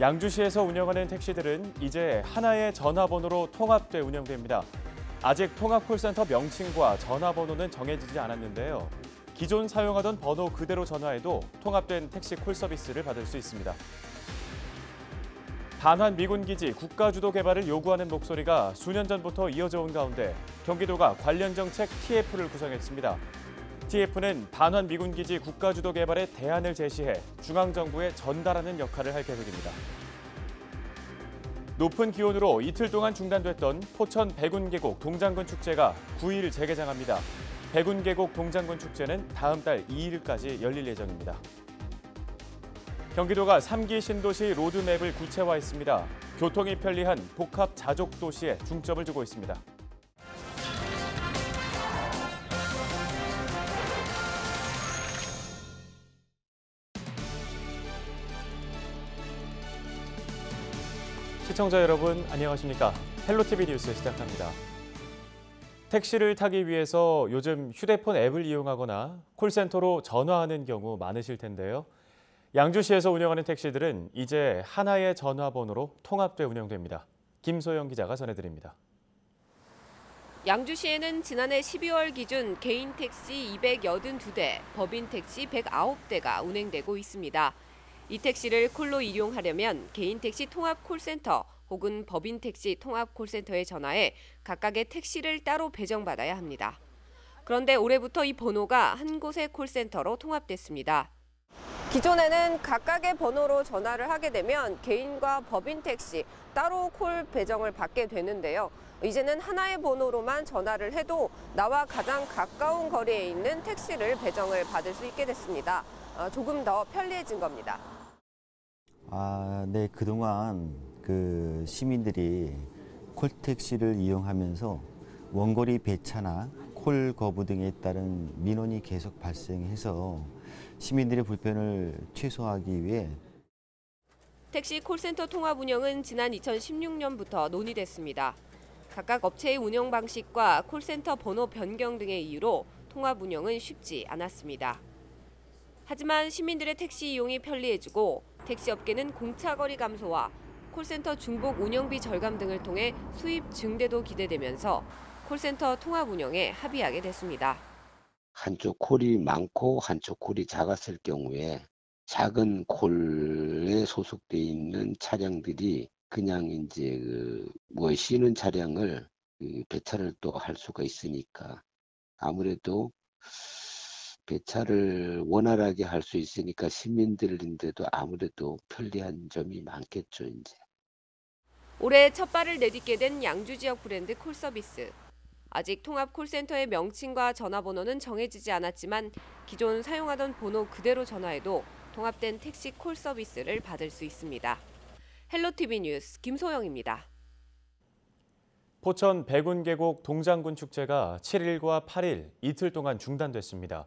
양주시에서 운영하는 택시들은 이제 하나의 전화번호로 통합돼 운영됩니다. 아직 통합콜센터 명칭과 전화번호는 정해지지 않았는데요. 기존 사용하던 번호 그대로 전화해도 통합된 택시 콜 서비스를 받을 수 있습니다. 단환 미군기지 국가주도 개발을 요구하는 목소리가 수년 전부터 이어져 온 가운데 경기도가 관련 정책 TF를 구성했습니다. FTF는 반환 미군기지 국가주도 개발에 대안을 제시해 중앙정부에 전달하는 역할을 할 계획입니다. 높은 기온으로 이틀 동안 중단됐던 포천 백운계곡 동장군 축제가 9일 재개장합니다. 백운계곡 동장군 축제는 다음 달 2일까지 열릴 예정입니다. 경기도가 3기 신도시 로드맵을 구체화했습니다. 교통이 편리한 복합 자족 도시에 중점을 두고 있습니다. 시청자 여러분 안녕하십니까? 헬로TV 뉴스 시작합니다. 택시를 타기 위해서 요즘 휴대폰 앱을 이용하거나 콜센터로 전화하는 경우 많으실 텐데요. 양주시에서 운영하는 택시들은 이제 하나의 전화번호로 통합돼 운영됩니다. 김소영 기자가 전해드립니다. 양주시에는 지난해 12월 기준 개인 택시 282대, 법인 택시 109대가 운행되고 있습니다. 이 택시를 콜로 이용하려면 개인택시 통합 콜센터 혹은 법인택시 통합 콜센터에 전화해 각각의 택시를 따로 배정받아야 합니다. 그런데 올해부터 이 번호가 한 곳의 콜센터로 통합됐습니다. 기존에는 각각의 번호로 전화를 하게 되면 개인과 법인 택시 따로 콜 배정을 받게 되는데요. 이제는 하나의 번호로만 전화를 해도 나와 가장 가까운 거리에 있는 택시를 배정을 받을 수 있게 됐습니다. 어, 조금 더 편리해진 겁니다. 아, 네, 그동안 그 시민들이 콜택시를 이용하면서 원거리 배차나 콜 거부 등에 따른 민원이 계속 발생해서 시민들의 불편을 최소화하기 위해 택시 콜센터 통합 운영은 지난 2016년부터 논의됐습니다. 각각 업체의 운영 방식과 콜센터 번호 변경 등의 이유로 통합 운영은 쉽지 않았습니다. 하지만 시민들의 택시 이용이 편리해지고 택시업계는 공차거리 감소와 콜센터 중복 운영비 절감 등을 통해 수입 증대도 기대되면서 콜센터 통합 운영에 합의하게 됐습니다. 한쪽 콜이 많고 한쪽 콜이 작았을 경우에 작은 콜에 소속돼 있는 차량들이 그냥 이제 그뭐 쉬는 차량을 그 배차를 또 할 수가 있으니까 아무래도 배차를 원활하게 할 수 있으니까 시민들인데도 아무래도 편리한 점이 많겠죠, 이제. 올해 첫 발을 내딛게 된 양주 지역 브랜드 콜 서비스. 아직 통합 콜센터의 명칭과 전화번호는 정해지지 않았지만 기존 사용하던 번호 그대로 전화해도 통합된 택시 콜 서비스를 받을 수 있습니다. 헬로티비 뉴스 김소영입니다. 포천 백운계곡 동장군 축제가 7일과 8일 이틀 동안 중단됐습니다.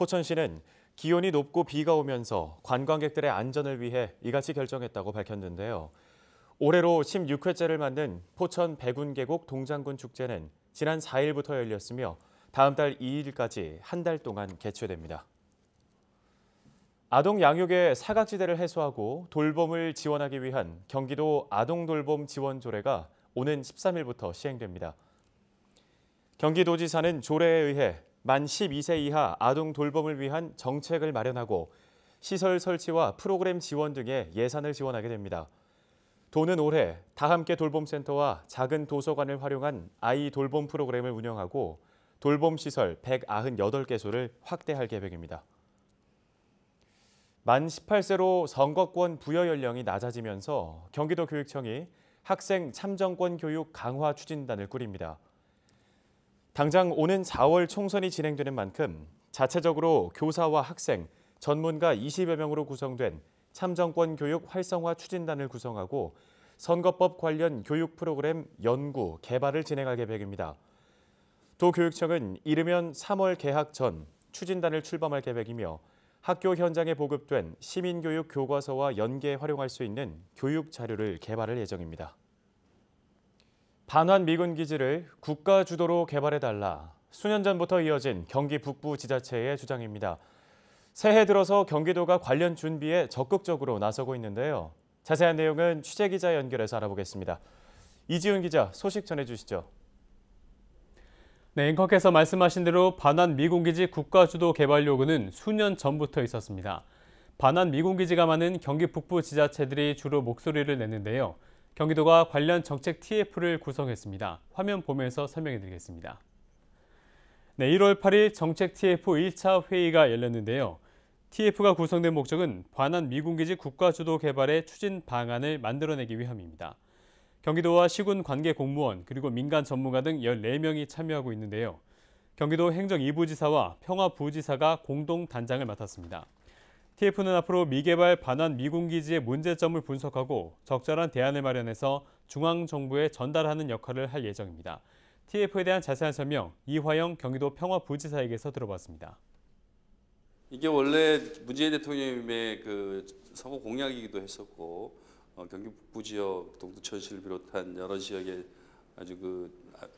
포천시는 기온이 높고 비가 오면서 관광객들의 안전을 위해 이같이 결정했다고 밝혔는데요. 올해로 16회째를 맞는 포천 백운계곡 동장군 축제는 지난 4일부터 열렸으며 다음 달 2일까지 한 달 동안 개최됩니다. 아동 양육의 사각지대를 해소하고 돌봄을 지원하기 위한 경기도 아동돌봄 지원 조례가 오는 13일부터 시행됩니다. 경기도지사는 조례에 의해 만 12세 이하 아동 돌봄을 위한 정책을 마련하고 시설 설치와 프로그램 지원 등의 예산을 지원하게 됩니다. 도는 올해 다함께 돌봄센터와 작은 도서관을 활용한 아이 돌봄 프로그램을 운영하고 돌봄 시설 198개소를 확대할 계획입니다. 만 18세로 선거권 부여 연령이 낮아지면서 경기도 교육청이 학생 참정권 교육 강화 추진단을 꾸립니다. 당장 오는 4월 총선이 진행되는 만큼 자체적으로 교사와 학생, 전문가 20여 명으로 구성된 참정권 교육 활성화 추진단을 구성하고 선거법 관련 교육 프로그램 연구, 개발을 진행할 계획입니다. 도교육청은 이르면 3월 개학 전 추진단을 출범할 계획이며 학교 현장에 보급된 시민교육 교과서와 연계 활용할 수 있는 교육 자료를 개발할 예정입니다. 반환 미군 기지를 국가 주도로 개발해달라 수년 전부터 이어진 경기 북부 지자체의 주장입니다. 새해 들어서 경기도가 관련 준비에 적극적으로 나서고 있는데요. 자세한 내용은 취재 기자 연결해서 알아보겠습니다. 이지훈 기자 소식 전해주시죠. 네, 앵커께서 말씀하신 대로 반환 미군기지 국가주도 개발 요구는 수년 전부터 있었습니다. 반환 미군기지가 많은 경기 북부 지자체들이 주로 목소리를 냈는데요. 경기도가 관련 정책 TF를 구성했습니다. 화면 보면서 설명해 드리겠습니다. 네, 1월 8일 정책 TF 1차 회의가 열렸는데요. TF가 구성된 목적은 관한 미군기지 국가주도 개발의 추진 방안을 만들어내기 위함입니다. 경기도와 시군 관계 공무원 그리고 민간 전문가 등 14명이 참여하고 있는데요. 경기도 행정 2부지사와 평화부지사가 공동 단장을 맡았습니다. TF는 앞으로 미개발 반환 미군기지의 문제점을 분석하고 적절한 대안을 마련해서 중앙정부에 전달하는 역할을 할 예정입니다. TF에 대한 자세한 설명 이화영 경기도 평화부지사에게서 들어봤습니다. 이게 원래 문재인 대통령의 그 선거 공약이기도 했었고 어, 경기 북부 지역 동두천시를 비롯한 여러 지역의 아주 그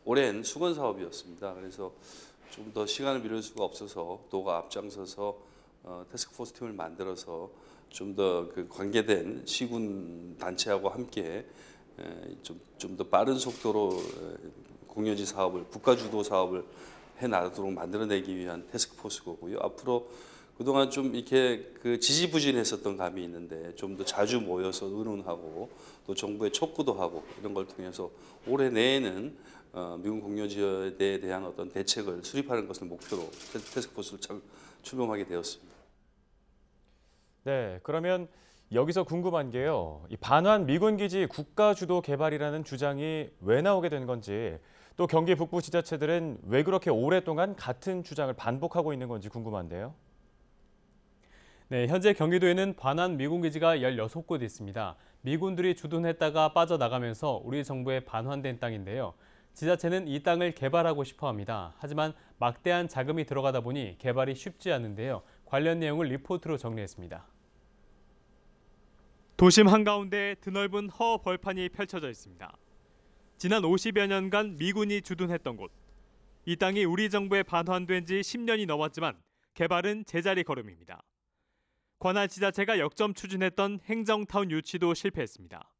오랜 수건 사업이었습니다. 그래서 좀 더 시간을 미룰 수가 없어서 도가 앞장서서 어, 태스크포스 팀을 만들어서 좀 더 그 관계된 시군 단체하고 함께 좀 좀 더 빠른 속도로 공유지 사업을 국가 주도 사업을 해 나가도록 만들어내기 위한 태스크포스고요. 거 앞으로 그동안 좀 이렇게 그 지지부진했었던 감이 있는데 좀 더 자주 모여서 의논하고 또 정부의 촉구도 하고 이런 걸 통해서 올해 내에는 어, 미군 공유지에 대한 어떤 대책을 수립하는 것을 목표로 테스크포스를 참 출범하게 되었습니다. 네, 그러면 여기서 궁금한 게요. 이 반환 미군기지 국가주도 개발이라는 주장이 왜 나오게 된 건지 또 경기 북부 지자체들은 왜 그렇게 오랫동안 같은 주장을 반복하고 있는 건지 궁금한데요. 네, 현재 경기도에는 반환 미군기지가 16곳 있습니다. 미군들이 주둔했다가 빠져나가면서 우리 정부에 반환된 땅인데요. 지자체는 이 땅을 개발하고 싶어 합니다. 하지만 막대한 자금이 들어가다 보니 개발이 쉽지 않은데요. 관련 내용을 리포트로 정리했습니다. 도심 한가운데 드넓은 허 벌판이 펼쳐져 있습니다. 지난 50여 년간 미군이 주둔했던 곳. 이 땅이 우리 정부에 반환된 지 10년이 넘었지만 개발은 제자리 걸음입니다. 관할 지자체가 역점 추진했던 행정타운 유치도 실패했습니다.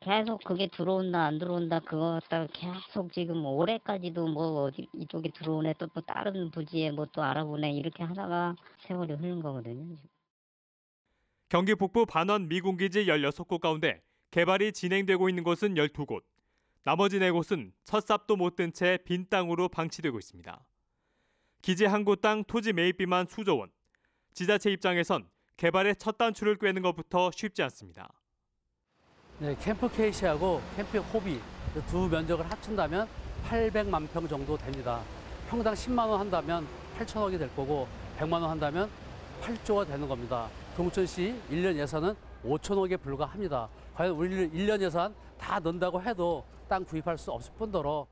계속 그게 들어온다 안 들어온다 그거 갖다가 계속 지금 올해까지도 뭐 어디 이쪽에 들어오네 또, 또 다른 부지에 뭐 또 알아보네 이렇게 하다가 세월이 흐른 거거든요. 경기 북부 반원 미군기지 16곳 가운데 개발이 진행되고 있는 곳은 12곳, 나머지 4곳은 첫 삽도 못든채빈 땅으로 방치되고 있습니다. 기지 한곳당 토지 매입비만 수조 원. 지자체 입장에선 개발의 첫 단추를 꿰는 것부터 쉽지 않습니다. 네, 캠프 케이시하고 캠핑 호비 두 면적을 합친다면 800만 평 정도 됩니다. 평당 10만 원 한다면 8천억이 될 거고 100만 원 한다면 8조가 되는 겁니다. 동천시 1년 예산은 5천억에 불과합니다. 과연 우리 1년 예산 다 넣는다고 해도 땅 구입할 수 없을 뿐더러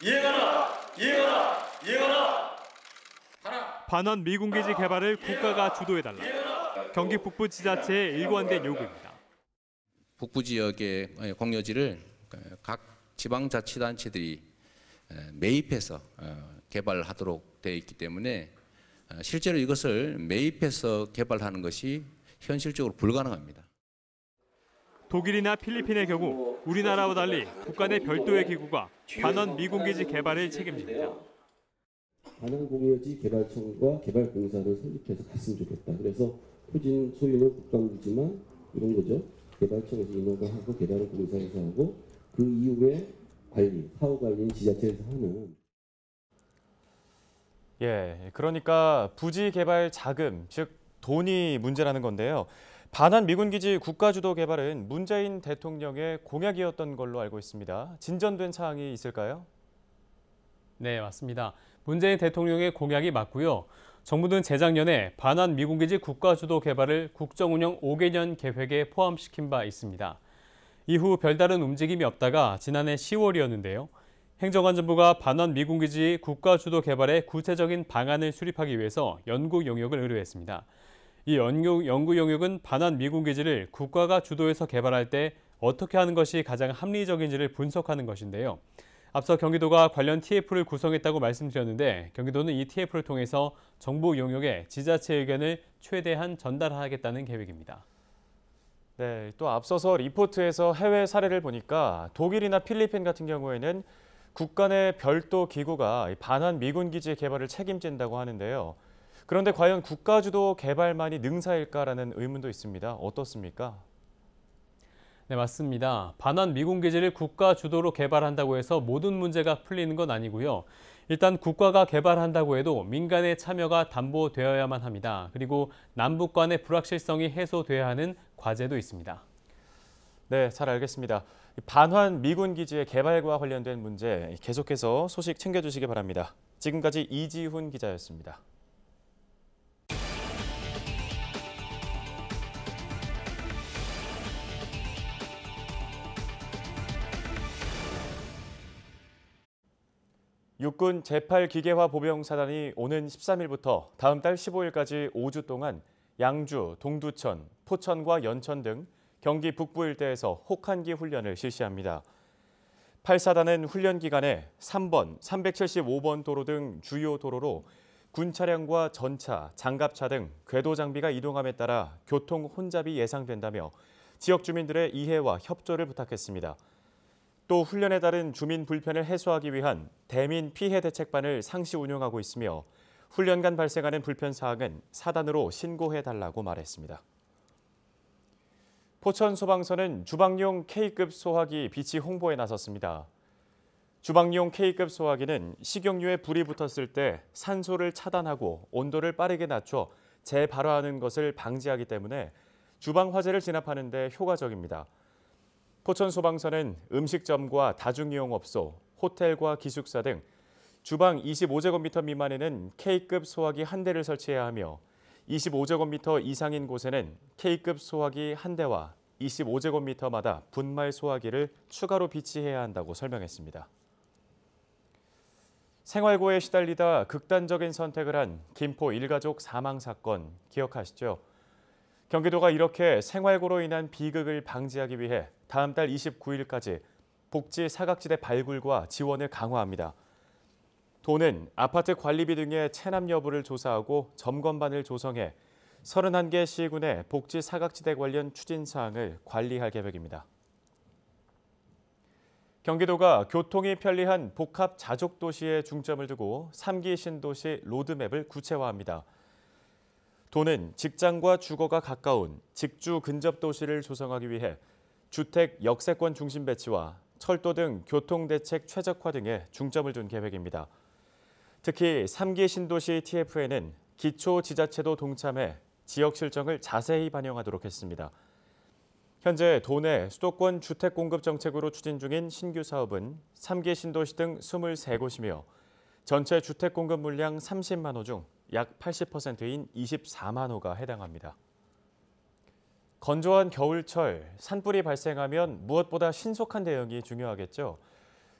이해가라! 이해가라! 이해가라! 반원 미군기지 개발을 국가가 주도해달라. 경기 북부 지자체의 일관된 요구입니다. 북부 지역의 예, 공여지를 그, 각 지방자치단체들이 예, 매입해서 어, 개발하도록 되어 있기 때문에 어, 실제로 이것을 매입해서 개발하는 것이 현실적으로 불가능합니다. 독일이나 필리핀의 경우 우리나라와 달리 국가 내 별도의 기구가 반원 미군기지 개발을 책임집니다. 반원 공여지 개발청과 개발공사를 설립해서 갔으면 좋겠다. 그래서 토지 소유는 국가무지만 이런 거죠. 개발청에서 인허가하고 계단 공사해서 하고 그 이후에 관리, 사후 관리는 지자체에서 하는 예, 그러니까 부지 개발 자금, 즉 돈이 문제라는 건데요. 반환 미군 기지 국가 주도 개발은 문재인 대통령의 공약이었던 걸로 알고 있습니다. 진전된 사항이 있을까요? 네, 맞습니다. 문재인 대통령의 공약이 맞고요. 정부는 재작년에 반환 미군기지 국가주도 개발을 국정운영 5개년 계획에 포함시킨 바 있습니다. 이후 별다른 움직임이 없다가 지난해 10월이었는데요. 행정안전부가 반환 미군기지 국가주도 개발의 구체적인 방안을 수립하기 위해서 연구 용역을 의뢰했습니다. 이 연구, 연구 용역은 반환 미군기지를 국가가 주도해서 개발할 때 어떻게 하는 것이 가장 합리적인지를 분석하는 것인데요. 앞서 경기도가 관련 TF를 구성했다고 말씀드렸는데 경기도는 이 TF를 통해서 정부 용역에 지자체 의견을 최대한 전달하겠다는 계획입니다. 네, 또 앞서서 리포트에서 해외 사례를 보니까 독일이나 필리핀 같은 경우에는 국가 내 별도 기구가 반환 미군 기지 개발을 책임진다고 하는데요. 그런데 과연 국가주도 개발만이 능사일까라는 의문도 있습니다. 어떻습니까? 네, 맞습니다. 반환 미공개지를 국가 주도로 개발한다고 해서 모든 문제가 풀리는 건 아니고요. 일단 국가가 개발한다고 해도 민간의 참여가 담보되어야만 합니다. 그리고 남북 간의 불확실성이 해소돼야 하는 과제도 있습니다. 네, 잘 알겠습니다. 반환 미군 기지의 개발과 관련된 문제 계속해서 소식 챙겨주시기 바랍니다. 지금까지 이지훈 기자였습니다. 육군 제8기계화 보병사단이 오는 13일부터 다음 달 15일까지 5주 동안 양주, 동두천, 포천과 연천 등 경기 북부 일대에서 혹한기 훈련을 실시합니다. 8사단은 훈련 기간에 3번, 375번 도로 등 주요 도로로 군 차량과 전차, 장갑차 등 궤도 장비가 이동함에 따라 교통 혼잡이 예상된다며 지역 주민들의 이해와 협조를 부탁했습니다. 또 훈련에 따른 주민 불편을 해소하기 위한 대민 피해 대책반을 상시 운영하고 있으며 훈련 간 발생하는 불편 사항은 사단으로 신고해달라고 말했습니다. 포천 소방서는 주방용 K급 소화기 비치 홍보에 나섰습니다. 주방용 K급 소화기는 식용유에 불이 붙었을 때 산소를 차단하고 온도를 빠르게 낮춰 재발화하는 것을 방지하기 때문에 주방 화재를 진압하는 데 효과적입니다. 포천소방서는 음식점과 다중이용업소, 호텔과 기숙사 등 주방 25제곱미터 미만에는 K급 소화기 한 대를 설치해야 하며 25제곱미터 이상인 곳에는 K급 소화기 한 대와 25제곱미터마다 분말 소화기를 추가로 비치해야 한다고 설명했습니다. 생활고에 시달리다 극단적인 선택을 한 김포 일가족 사망 사건 기억하시죠? 경기도가 이렇게 생활고로 인한 비극을 방지하기 위해 다음 달 29일까지 복지 사각지대 발굴과 지원을 강화합니다. 도는 아파트 관리비 등의 체납 여부를 조사하고 점검반을 조성해 31개 시군의 복지 사각지대 관련 추진 사항을 관리할 계획입니다. 경기도가 교통이 편리한 복합 자족 도시에 중점을 두고 3기 신도시 로드맵을 구체화합니다. 도는 직장과 주거가 가까운 직주 근접 도시를 조성하기 위해 주택 역세권 중심 배치와 철도 등 교통 대책 최적화 등에 중점을 둔 계획입니다. 특히 3기 신도시 TF에는 기초 지자체도 동참해 지역 실정을 자세히 반영하도록 했습니다. 현재 도내 수도권 주택 공급 정책으로 추진 중인 신규 사업은 3개 신도시 등 23곳이며 전체 주택 공급 물량 30만 호 중 약 80%인 24만 호가 해당합니다. 건조한 겨울철 산불이 발생하면 무엇보다 신속한 대응이 중요하겠죠.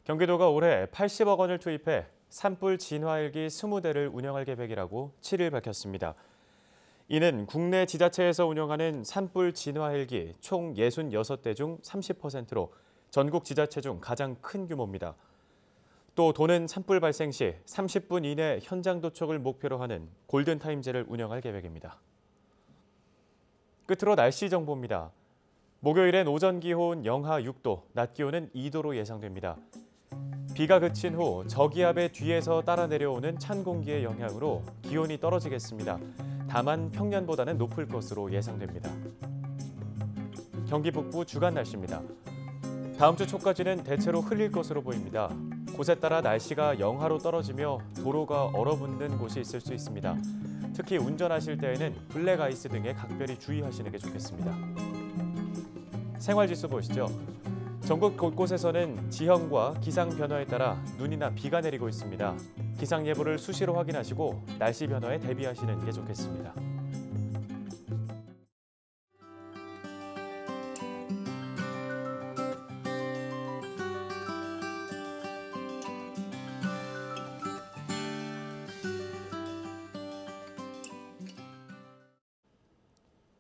경기도가 올해 80억 원을 투입해 산불 진화일기 20대를 운영할 계획이라고 7일 밝혔습니다. 이는 국내 지자체에서 운영하는 산불 진화일기총 66대 중 30%로 전국 지자체 중 가장 큰 규모입니다. 또 도는 산불 발생 시 30분 이내 현장 도착을 목표로 하는 골든타임제를 운영할 계획입니다. 끝으로 날씨 정보입니다. 목요일엔 오전 기온 영하 6도, 낮 기온은 2도로 예상됩니다. 비가 그친 후 저기압의 뒤에서 따라 내려오는 찬 공기의 영향으로 기온이 떨어지겠습니다. 다만 평년보다는 높을 것으로 예상됩니다. 경기 북부 주간 날씨입니다. 다음 주 초까지는 대체로 흘릴 것으로 보입니다. 곳에 따라 날씨가 영하로 떨어지며 도로가 얼어붙는 곳이 있을 수 있습니다. 특히 운전하실 때에는 블랙 아이스 등에 각별히 주의하시는 게 좋겠습니다. 생활지수 보시죠. 전국 곳곳에서는 지형과 기상 변화에 따라 눈이나 비가 내리고 있습니다. 기상 예보를 수시로 확인하시고 날씨 변화에 대비하시는 게 좋겠습니다.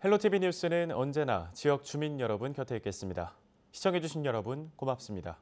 헬로TV 뉴스는 언제나 지역 주민 여러분 곁에 있겠습니다. 시청해주신 여러분 고맙습니다.